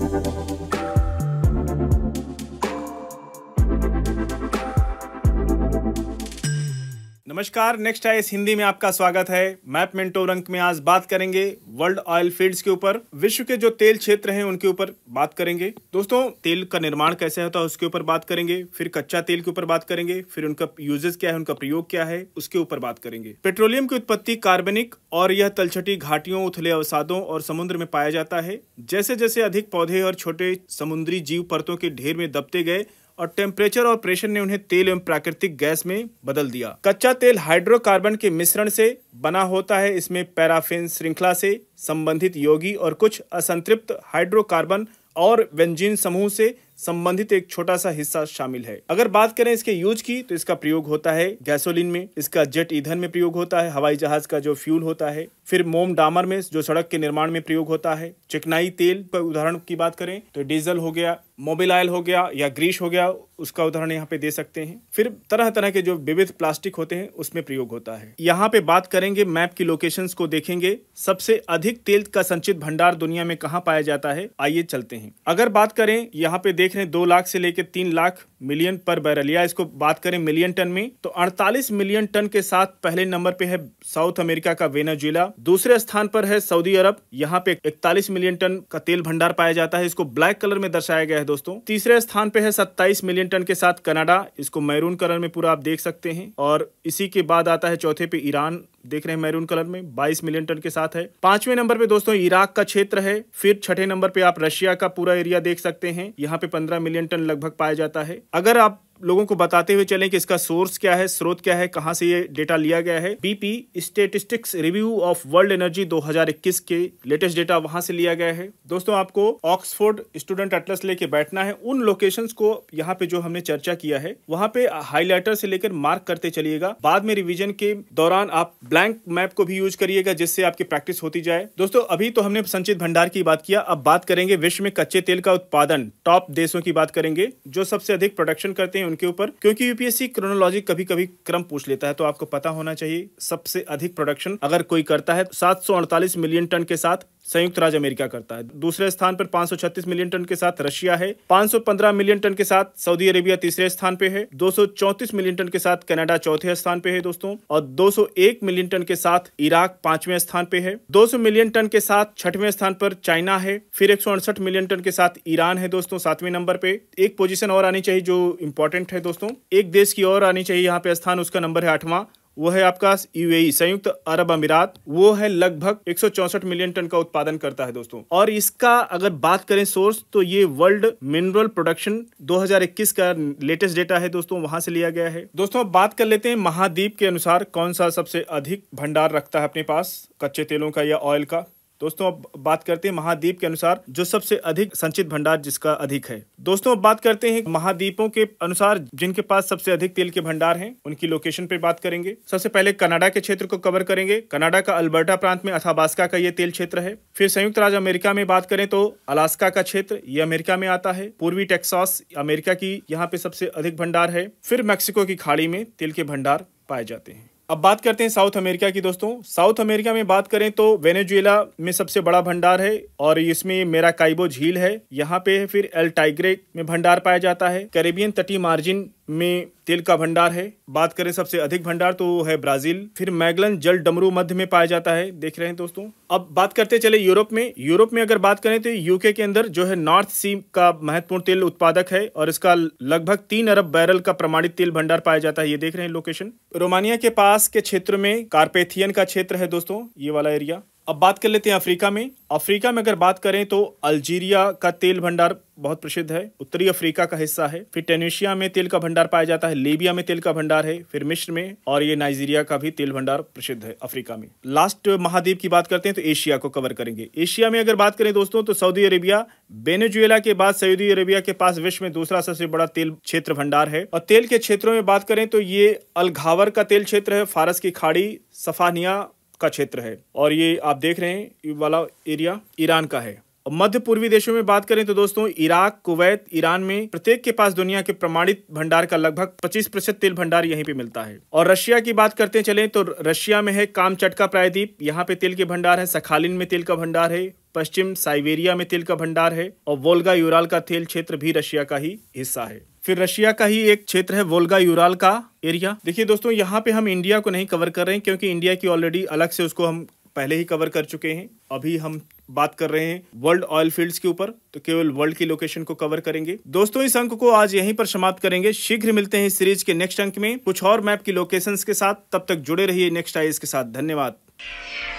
Thank you. नमस्कार next है इस हिंदी में आपका स्वागत है मैप मिंटो रंक में आज बात करेंगे वर्ल्ड ऑयल फील्ड्स के ऊपर विश्व के जो तेल क्षेत्र हैं उनके ऊपर बात करेंगे दोस्तों तेल का निर्माण कैसे होता है उसके ऊपर बात करेंगे फिर कच्चा तेल के ऊपर बात करेंगे फिर उनका यूजेस क्या है उनका प्रयोग क्या है उसके ऊपर बात करेंगे पेट्रोलियम की उत्पत्ति कार्बनिक और यह तलछटी घाटियों उथले अवसादों और समुद्र में पाया जाता है जैसे जैसे अधिक पौधे और छोटे समुद्री जीव परतों के ढेर में दबते गए और टेम्परेचर और प्रेशर ने उन्हें तेल एवं प्राकृतिक गैस में बदल दिया कच्चा तेल हाइड्रोकार्बन के मिश्रण से बना होता है इसमें पैराफिन श्रृंखला से संबंधित योगी और कुछ असंतृप्त हाइड्रोकार्बन और व्यंजीन समूह से संबंधित एक छोटा सा हिस्सा शामिल है अगर बात करें इसके यूज की तो इसका प्रयोग होता है गैसोलीन में इसका जेट ईंधन में प्रयोग होता है हवाई जहाज का जो फ्यूल होता है फिर मोम डामर में जो सड़क के निर्माण में प्रयोग होता है चिकनाई तेल का उदाहरण की बात करें तो डीजल हो गया मोबिल ऑयल हो गया या ग्रीस हो गया उसका उदाहरण यहाँ पे दे सकते हैं फिर तरह तरह के जो विविध प्लास्टिक होते हैं उसमें प्रयोग होता है यहाँ पे बात करेंगे मैप की लोकेशन को देखेंगे सबसे अधिक तेल का संचित भंडार दुनिया में कहाँ पाया जाता है आइए चलते हैं अगर बात करें यहाँ पे देख देख रहे हैं दो लाख से लेकर तीन लाख मिलियन पर बैरल या इसको बात करें मिलियन टन में तो 48 मिलियन टन के साथ पहले नंबर पे है साउथ अमेरिका का वेनाजुला दूसरे स्थान पर है सऊदी अरब यहाँ पे 41 मिलियन टन का तेल भंडार पाया जाता है इसको ब्लैक कलर में दर्शाया गया है दोस्तों तीसरे स्थान पे है सत्ताईस मिलियन टन के साथ कनाडा इसको मैरून कलर में पूरा आप देख सकते हैं और इसी के बाद आता है चौथे पे ईरान देख रहे हैं मैरून कलर में बाईस मिलियन टन के साथ है पांचवें नंबर पे दोस्तों इराक का क्षेत्र है फिर छठे नंबर पे आप रशिया का पूरा एरिया देख सकते हैं यहाँ पे पंद्रह मिलियन टन लगभग पाया जाता है अगर आप लोगों को बताते हुए चलें कि इसका सोर्स क्या है स्रोत क्या है कहाँ से ये डेटा लिया गया है BP statistics review of world energy 2021 के लेटेस्ट डेटा वहां से लिया गया है दोस्तों आपको ऑक्सफोर्ड स्टूडेंट एटलस लेके बैठना है उन लोकेशन को यहाँ पे जो हमने चर्चा किया है वहाँ पे हाईलाइटर से लेकर मार्क करते चलिएगा बाद में रिविजन के दौरान आप ब्लैंक मैप को भी यूज करिएगा जिससे आपकी प्रैक्टिस होती जाए दोस्तों अभी तो हमने संचित भंडार की बात किया अब बात करेंगे विश्व में कच्चे तेल का उत्पादन टॉप देशों की बात करेंगे जो सबसे अधिक प्रोडक्शन करते हैं उनके ऊपर क्योंकि यूपीएससी क्रोनोलॉजी कभी कभी क्रम पूछ लेता है तो आपको पता होना चाहिए सबसे अधिक प्रोडक्शन अगर कोई करता है सात मिलियन टन के साथ संयुक्त राज्य अमेरिका करता है दूसरे स्थान पर 536 मिलियन टन के साथ रशिया है 515 मिलियन टन के साथ सऊदी अरेबिया तीसरे स्थान पे है 234 मिलियन टन के साथ कनाडा चौथे स्थान पे है दोस्तों और 201 मिलियन टन के साथ इराक पांचवें स्थान पे है 200 मिलियन टन के साथ छठवें स्थान पर चाइना है फिर एक मिलियन टन के साथ ईरान है दोस्तों सातवें नंबर पे एक पोजिशन और आनी चाहिए जो इम्पोर्टेंट है दोस्तों एक देश की और आनी चाहिए यहाँ पे स्थान उसका नंबर है आठवां वो है आपका यूएई संयुक्त अरब अमीरात वो है लगभग एक मिलियन टन का उत्पादन करता है दोस्तों और इसका अगर बात करें सोर्स तो ये वर्ल्ड मिनरल प्रोडक्शन 2021 का लेटेस्ट डेटा है दोस्तों वहां से लिया गया है दोस्तों बात कर लेते हैं महाद्वीप के अनुसार कौन सा सबसे अधिक भंडार रखता है अपने पास कच्चे तेलों का या ऑयल का दोस्तों अब बात करते हैं महाद्वीप के अनुसार जो सबसे अधिक संचित भंडार जिसका अधिक है दोस्तों अब बात करते हैं महाद्वीपों के अनुसार जिनके पास सबसे अधिक तेल के भंडार हैं उनकी लोकेशन पे बात करेंगे सबसे पहले कनाडा के क्षेत्र को कवर करेंगे कनाडा का अल्बर्टा प्रांत में अथाबास्का का ये तेल क्षेत्र है फिर संयुक्त राज्य अमेरिका में बात करें तो अलास्का का क्षेत्र ये अमेरिका में आता है पूर्वी टेक्सास अमेरिका की यहाँ पे सबसे अधिक भंडार है फिर मैक्सिको की खाड़ी में तेल के भंडार पाए जाते हैं अब बात करते हैं साउथ अमेरिका की दोस्तों साउथ अमेरिका में बात करें तो वेनेजुएला में सबसे बड़ा भंडार है और इसमें मेरा काइबो झील है यहाँ पे फिर एल टाइग्रे में भंडार पाया जाता है करेबियन तटी मार्जिन में तेल का भंडार है बात करें सबसे अधिक भंडार तो है ब्राजील फिर मैगलन जल डमरू मध्य में पाया जाता है देख रहे हैं दोस्तों अब बात करते चले यूरोप में यूरोप में अगर बात करें तो यूके के अंदर जो है नॉर्थ सी का महत्वपूर्ण तेल उत्पादक है और इसका लगभग तीन अरब बैरल का प्रमाणित तेल भंडार पाया जाता है ये देख रहे हैं लोकेशन रोमानिया के पास के क्षेत्र में कार्पेथियन का क्षेत्र है दोस्तों ये वाला एरिया अब बात कर लेते हैं अफ्रीका में अफ्रीका में अगर बात करें तो अल्जीरिया का तेल भंडार बहुत प्रसिद्ध है उत्तरी अफ्रीका का हिस्सा है फिर टेनेशिया में तेल का भंडार पाया जाता है लीबिया में तेल का भंडार है फिर मिश्र में और ये नाइजीरिया का भी तेल भंडार प्रसिद्ध है अफ्रीका में लास्ट महाद्वीप की बात करते हैं तो एशिया को कवर करेंगे एशिया में अगर बात करें दोस्तों तो सऊदी अरेबिया बेनेजुएला के बाद सऊदी अरेबिया के पास विश्व में दूसरा सबसे बड़ा तेल क्षेत्र भंडार है और तेल के क्षेत्रों में बात करें तो ये अलघावर का तेल क्षेत्र है फारस की खाड़ी सफानिया का क्षेत्र है और ये आप देख रहे हैं ये वाला एरिया ईरान का है मध्य पूर्वी देशों में बात करें तो दोस्तों इराक कुवैत ईरान में प्रत्येक के पास दुनिया के प्रमाणित भंडार का लगभग 25 प्रतिशत तेल भंडार यहीं पे मिलता है और रशिया की बात करते चले तो रशिया में है कामचटका प्रायद्वीप यहाँ पे तेल के भंडार है सखालिन में तेल का भंडार है पश्चिम साइबेरिया में तेल का भंडार है और वोल्गा यूराल का तेल क्षेत्र भी रशिया का ही हिस्सा है फिर रशिया का ही एक क्षेत्र है वोल्गा यूराल का एरिया देखिए दोस्तों यहाँ पे हम इंडिया को नहीं कवर कर रहे हैं क्योंकि इंडिया की ऑलरेडी अलग से उसको हम पहले ही कवर कर चुके हैं अभी हम बात कर रहे हैं वर्ल्ड ऑयल फील्ड्स के ऊपर तो केवल वर्ल्ड की लोकेशन को कवर करेंगे दोस्तों इस अंक को आज यहीं पर समाप्त करेंगे शीघ्र मिलते हैं सीरीज के नेक्स्ट अंक में कुछ और मैप की लोकेशंस के साथ तब तक जुड़े रहिए नेक्स्ट आईएस के साथ धन्यवाद